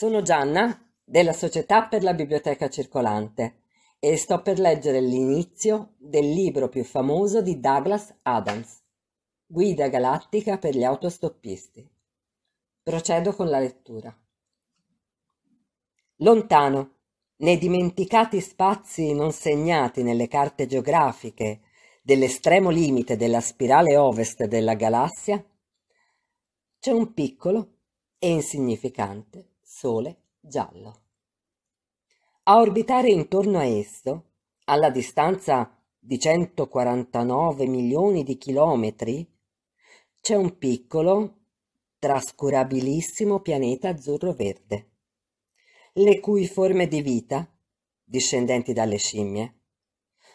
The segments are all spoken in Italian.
Sono Gianna della Società per la Biblioteca Circolante e sto per leggere l'inizio del libro più famoso di Douglas Adams, Guida galattica per gli autostoppisti. Procedo con la lettura. Lontano, nei dimenticati spazi non segnati nelle carte geografiche dell'estremo limite della spirale ovest della galassia, c'è un piccolo e insignificante Sole giallo. A orbitare intorno a esso, alla distanza di 149 milioni di chilometri, c'è un piccolo, trascurabilissimo pianeta azzurro-verde, le cui forme di vita, discendenti dalle scimmie,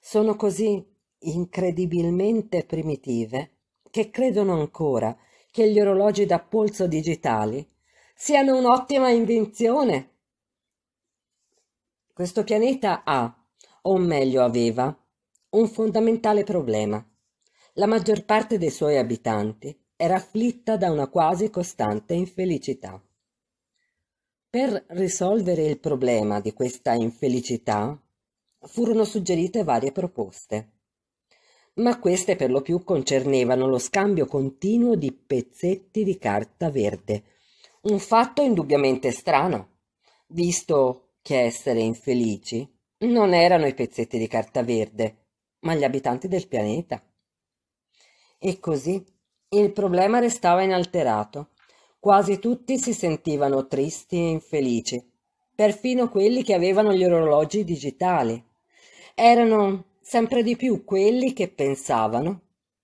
sono così incredibilmente primitive che credono ancora che gli orologi da polso digitali siano un'ottima invenzione. Questo pianeta ha, o meglio aveva, un fondamentale problema. La maggior parte dei suoi abitanti era afflitta da una quasi costante infelicità. Per risolvere il problema di questa infelicità furono suggerite varie proposte, ma queste per lo più concernevano lo scambio continuo di pezzetti di carta verde un fatto indubbiamente strano, visto che essere infelici non erano i pezzetti di carta verde, ma gli abitanti del pianeta. E così il problema restava inalterato. Quasi tutti si sentivano tristi e infelici, perfino quelli che avevano gli orologi digitali. Erano sempre di più quelli che pensavano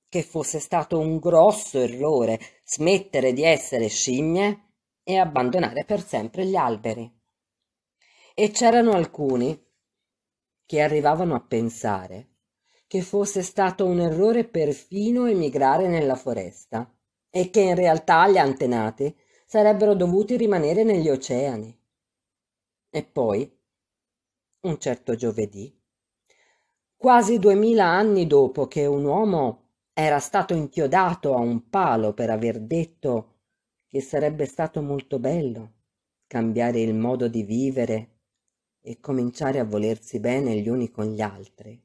che fosse stato un grosso errore smettere di essere scimmie e abbandonare per sempre gli alberi. E c'erano alcuni che arrivavano a pensare che fosse stato un errore perfino emigrare nella foresta e che in realtà gli antenati sarebbero dovuti rimanere negli oceani. E poi, un certo giovedì, quasi duemila anni dopo che un uomo era stato inchiodato a un palo per aver detto che sarebbe stato molto bello cambiare il modo di vivere e cominciare a volersi bene gli uni con gli altri.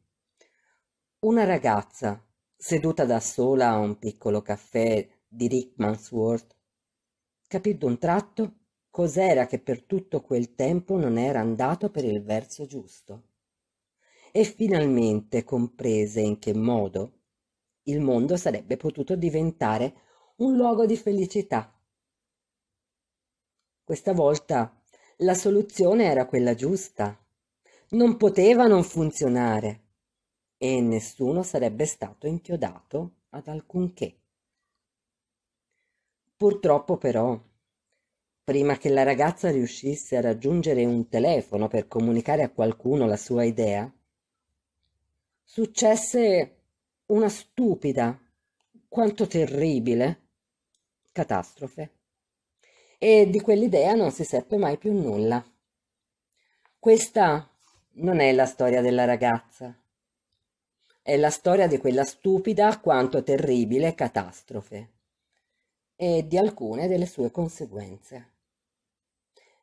Una ragazza, seduta da sola a un piccolo caffè di Rickmansworth, capì d'un tratto cos'era che per tutto quel tempo non era andato per il verso giusto. E finalmente comprese in che modo il mondo sarebbe potuto diventare un luogo di felicità questa volta la soluzione era quella giusta. Non poteva non funzionare e nessuno sarebbe stato inchiodato ad alcunché. Purtroppo però, prima che la ragazza riuscisse a raggiungere un telefono per comunicare a qualcuno la sua idea, successe una stupida, quanto terribile, catastrofe e di quell'idea non si seppe mai più nulla. Questa non è la storia della ragazza, è la storia di quella stupida quanto terribile catastrofe e di alcune delle sue conseguenze.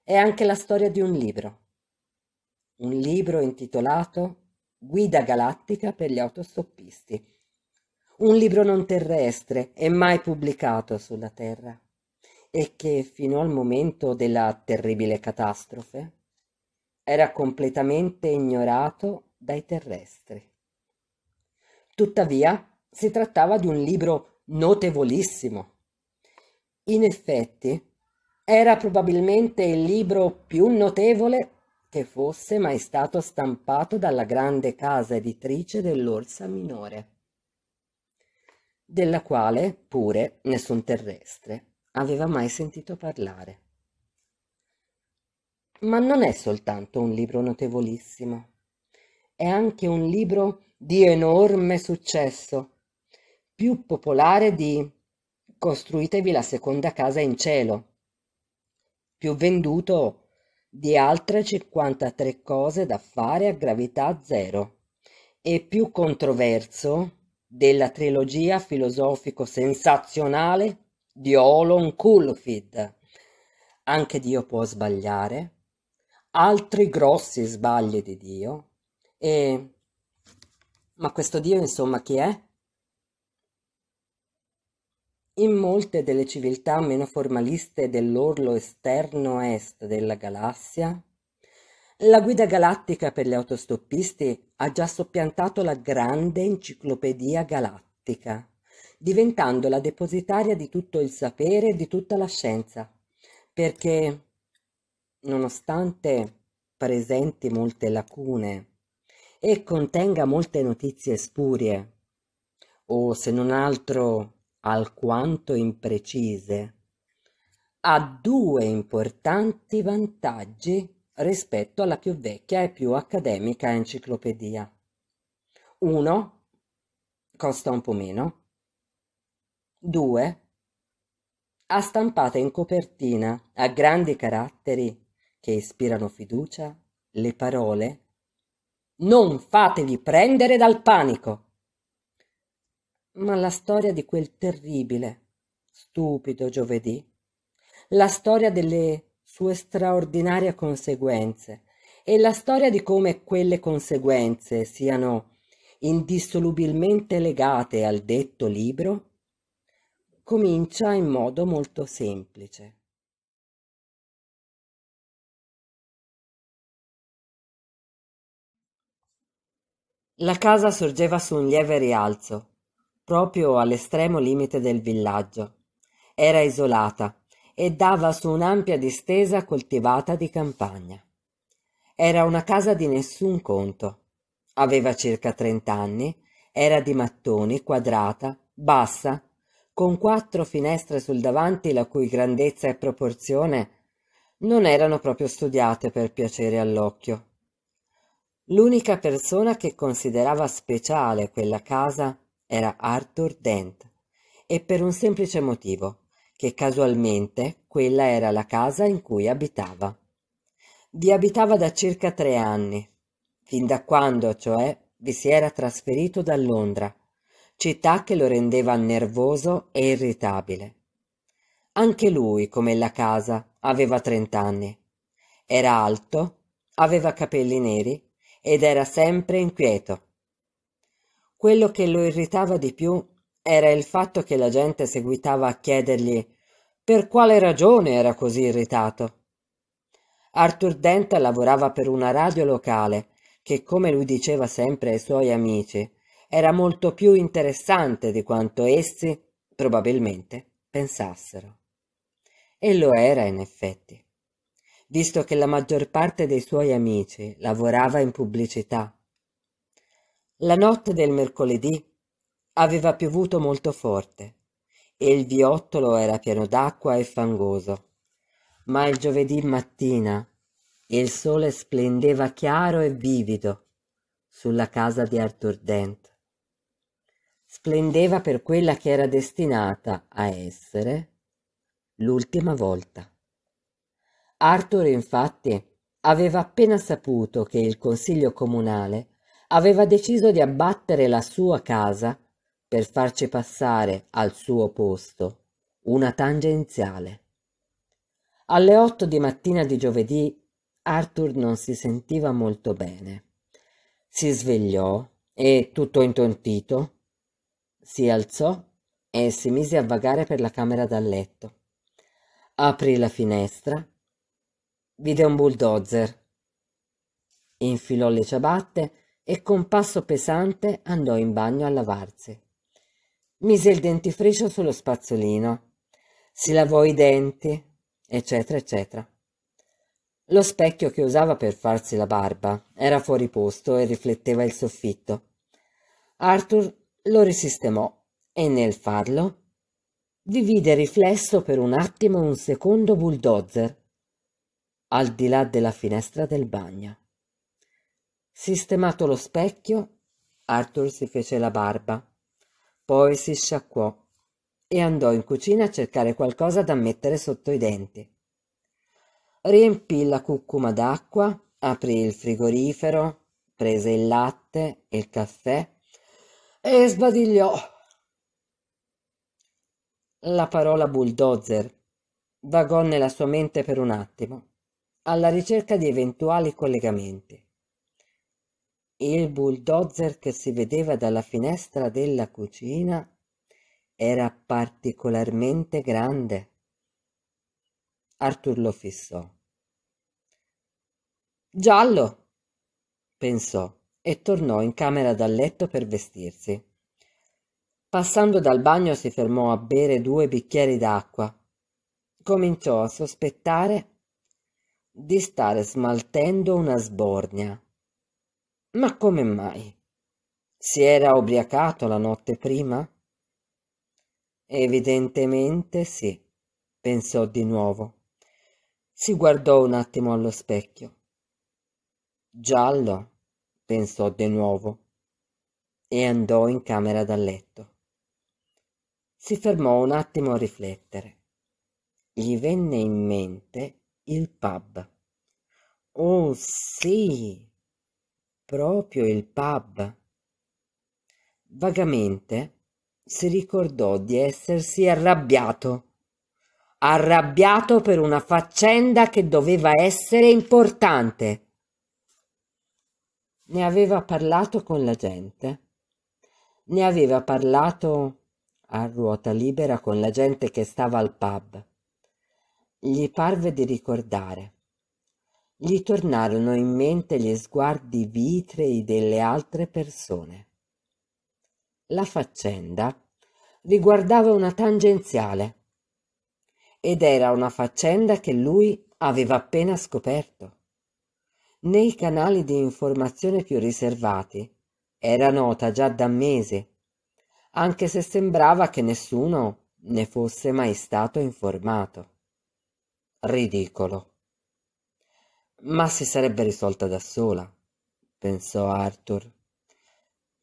È anche la storia di un libro, un libro intitolato Guida galattica per gli autostoppisti, un libro non terrestre e mai pubblicato sulla Terra e che fino al momento della terribile catastrofe era completamente ignorato dai terrestri. Tuttavia, si trattava di un libro notevolissimo. In effetti, era probabilmente il libro più notevole che fosse mai stato stampato dalla grande casa editrice dell'Orsa Minore, della quale pure nessun terrestre aveva mai sentito parlare. Ma non è soltanto un libro notevolissimo, è anche un libro di enorme successo, più popolare di Costruitevi la seconda casa in cielo, più venduto di altre 53 cose da fare a gravità zero e più controverso della trilogia filosofico-sensazionale di Olon Coulfield. Anche Dio può sbagliare, altri grossi sbagli di Dio. E... Ma questo Dio, insomma, chi è? In molte delle civiltà meno formaliste dell'orlo esterno est della galassia, la guida galattica per gli autostoppisti ha già soppiantato la grande enciclopedia galattica diventando la depositaria di tutto il sapere e di tutta la scienza, perché nonostante presenti molte lacune e contenga molte notizie spurie, o se non altro alquanto imprecise, ha due importanti vantaggi rispetto alla più vecchia e più accademica enciclopedia. Uno costa un po' meno 2. Ha stampato in copertina, a grandi caratteri che ispirano fiducia, le parole Non fatevi prendere dal panico. Ma la storia di quel terribile, stupido giovedì, la storia delle sue straordinarie conseguenze e la storia di come quelle conseguenze siano indissolubilmente legate al detto libro comincia in modo molto semplice. La casa sorgeva su un lieve rialzo, proprio all'estremo limite del villaggio. Era isolata e dava su un'ampia distesa coltivata di campagna. Era una casa di nessun conto. Aveva circa trent'anni, era di mattoni, quadrata, bassa con quattro finestre sul davanti la cui grandezza e proporzione non erano proprio studiate per piacere all'occhio. L'unica persona che considerava speciale quella casa era Arthur Dent, e per un semplice motivo, che casualmente quella era la casa in cui abitava. Vi abitava da circa tre anni, fin da quando, cioè, vi si era trasferito da Londra, città che lo rendeva nervoso e irritabile. Anche lui, come la casa, aveva trent'anni. Era alto, aveva capelli neri ed era sempre inquieto. Quello che lo irritava di più era il fatto che la gente seguitava a chiedergli per quale ragione era così irritato. Arthur Dent lavorava per una radio locale che, come lui diceva sempre ai suoi amici, era molto più interessante di quanto essi, probabilmente, pensassero. E lo era in effetti, visto che la maggior parte dei suoi amici lavorava in pubblicità. La notte del mercoledì aveva piovuto molto forte e il viottolo era pieno d'acqua e fangoso. Ma il giovedì mattina il sole splendeva chiaro e vivido sulla casa di Arthur Dent splendeva per quella che era destinata a essere l'ultima volta. Arthur, infatti, aveva appena saputo che il Consiglio Comunale aveva deciso di abbattere la sua casa per farci passare al suo posto una tangenziale. Alle otto di mattina di giovedì Arthur non si sentiva molto bene. Si svegliò e, tutto intontito, si alzò e si mise a vagare per la camera da letto. Aprì la finestra, vide un bulldozer, infilò le ciabatte e con passo pesante andò in bagno a lavarsi. Mise il dentifricio sullo spazzolino, si lavò i denti, eccetera, eccetera. Lo specchio che usava per farsi la barba era fuori posto e rifletteva il soffitto. Arthur lo risistemò e nel farlo divide riflesso per un attimo un secondo bulldozer al di là della finestra del bagno. Sistemato lo specchio, Arthur si fece la barba, poi si sciacquò e andò in cucina a cercare qualcosa da mettere sotto i denti. Riempì la cucuma d'acqua, aprì il frigorifero, prese il latte, il caffè e sbadigliò. La parola bulldozer vagò nella sua mente per un attimo, alla ricerca di eventuali collegamenti. Il bulldozer che si vedeva dalla finestra della cucina era particolarmente grande. Arthur lo fissò. Giallo, pensò e tornò in camera da letto per vestirsi. Passando dal bagno si fermò a bere due bicchieri d'acqua. Cominciò a sospettare di stare smaltendo una sbornia. Ma come mai? Si era ubriacato la notte prima? Evidentemente sì, pensò di nuovo. Si guardò un attimo allo specchio. Giallo pensò di nuovo e andò in camera da letto. Si fermò un attimo a riflettere. Gli venne in mente il pub. Oh sì, proprio il pub. Vagamente si ricordò di essersi arrabbiato. Arrabbiato per una faccenda che doveva essere importante ne aveva parlato con la gente. Ne aveva parlato a ruota libera con la gente che stava al pub. Gli parve di ricordare. Gli tornarono in mente gli sguardi vitrei delle altre persone. La faccenda riguardava una tangenziale ed era una faccenda che lui aveva appena scoperto nei canali di informazione più riservati. Era nota già da mesi, anche se sembrava che nessuno ne fosse mai stato informato. Ridicolo. Ma si sarebbe risolta da sola, pensò Arthur.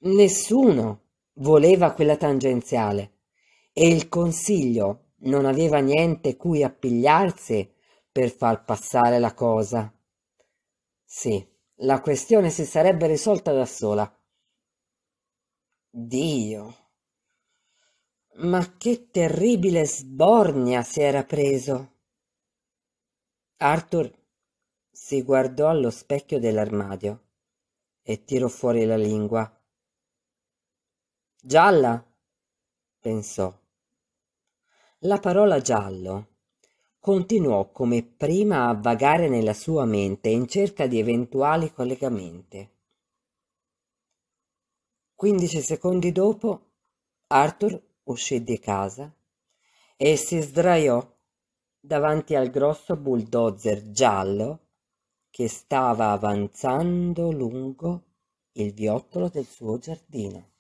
Nessuno voleva quella tangenziale e il consiglio non aveva niente cui appigliarsi per far passare la cosa. Sì, la questione si sarebbe risolta da sola. Dio. Ma che terribile sbornia si era preso. Arthur si guardò allo specchio dell'armadio e tirò fuori la lingua. Gialla, pensò. La parola giallo Continuò come prima a vagare nella sua mente in cerca di eventuali collegamenti. 15 secondi dopo, Arthur uscì di casa e si sdraiò davanti al grosso bulldozer giallo che stava avanzando lungo il viottolo del suo giardino.